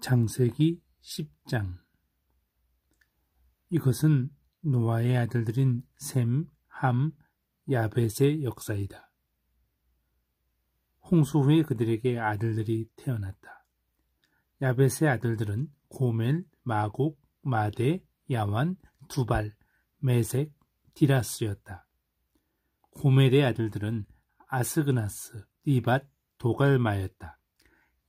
창세기 10장 이것은 노아의 아들들인 샘, 함, 야벳의 역사이다. 홍수 후에 그들에게 아들들이 태어났다. 야벳의 아들들은 고멜, 마곡, 마대, 야완, 두발, 메색, 디라스였다. 고멜의 아들들은 아스그나스, 이밧 도갈마였다.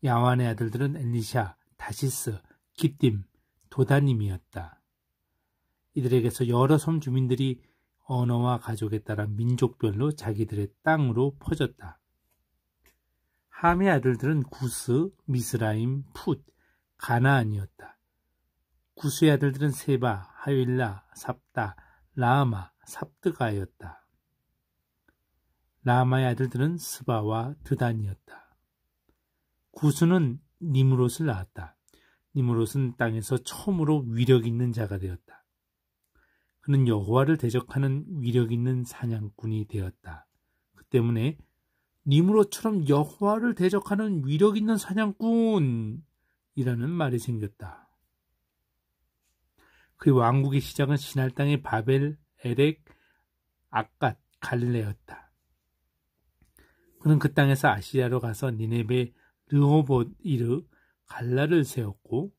야완의 아들들은 엘리샤, 다시스, 기띔, 도다님이었다. 이들에게서 여러 섬 주민들이 언어와 가족에 따라 민족별로 자기들의 땅으로 퍼졌다. 함의 아들들은 구스, 미스라임, 풋, 가나안이었다. 구스의 아들들은 세바, 하윌라, 삽다, 라마, 삽드가였다. 라마의 아들들은 스바와 드단이었다. 구스는 니무롯을 낳았다. 니무롯은 땅에서 처음으로 위력 있는 자가 되었다. 그는 여호와를 대적하는 위력 있는 사냥꾼이 되었다. 그 때문에 니무롯처럼 여호와를 대적하는 위력 있는 사냥꾼이라는 말이 생겼다. 그의 왕국의 시작은 신할 땅의 바벨, 에렉, 아갓, 갈릴레였다. 그는 그 땅에서 아시아로 가서 니네베 르호봇 이르 갈라를 세웠고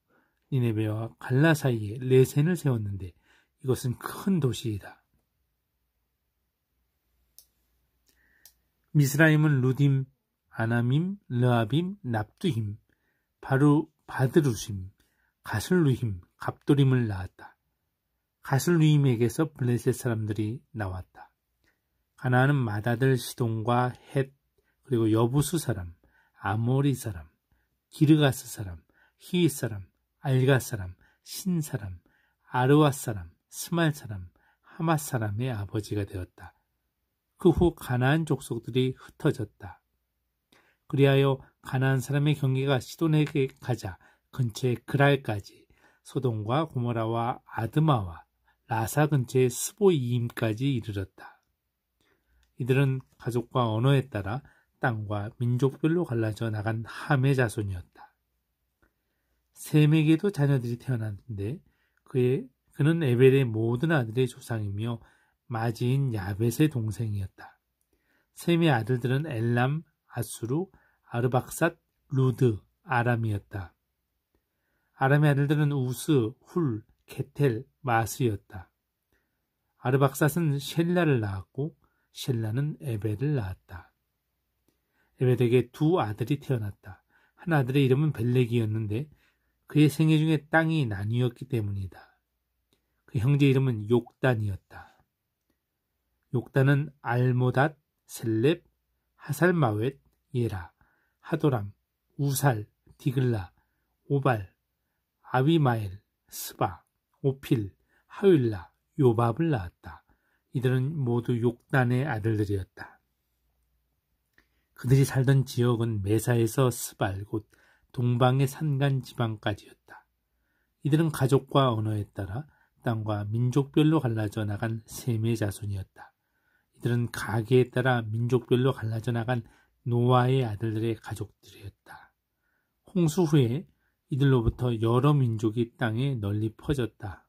니네베와 갈라 사이에 레센을 세웠는데 이것은 큰 도시이다. 미스라임은 루딤, 아나밈, 르아빔, 납두힘, 바루 바드루심, 가슬루힘, 갑도림을 낳았다. 가슬루임에게서 블레셋 사람들이 나왔다. 가나안은 마다들 시동과헷 그리고 여부수 사람, 아모리 사람, 기르가스 사람, 히윗 사람, 알가 사람, 신 사람, 아르와 사람, 스말 사람, 하마 사람의 아버지가 되었다. 그 후 가나안 족속들이 흩어졌다. 그리하여 가나안 사람의 경계가 시돈에게 가자 근처의 그랄까지 소돔과 고모라와 아드마와 라사 근처의 스보이임까지 이르렀다. 이들은 가족과 언어에 따라 땅과 민족별로 갈라져 나간 함의 자손이었다. 세에게도 자녀들이 태어났는데 그의 그는 에벨의 모든 아들의 조상이며 마지인 야벳의 동생이었다. 셈의 아들들은 엘람, 아수르, 아르박삿, 루드, 아람이었다. 아람의 아들들은 우스, 훌, 케텔 마스였다. 아르박삿은 셀라를 낳았고 셀라는 에벨을 낳았다. 에베덱의 두 아들이 태어났다. 한 아들의 이름은 벨렉이었는데 그의 생애 중에 땅이 나뉘었기 때문이다. 그 형제 이름은 욕단이었다. 욕단은 알모닷, 셀렙, 하살마웻, 예라, 하도람, 우살, 디글라, 오발, 아비마엘, 스바, 오필, 하윌라, 요밥을 낳았다. 이들은 모두 욕단의 아들들이었다. 그들이 살던 지역은 메사에서 스발 곧 동방의 산간 지방까지였다. 이들은 가족과 언어에 따라 땅과 민족별로 갈라져 나간 세매 자손이었다. 이들은 가계에 따라 민족별로 갈라져 나간 노아의 아들들의 가족들이었다. 홍수 후에 이들로부터 여러 민족이 땅에 널리 퍼졌다.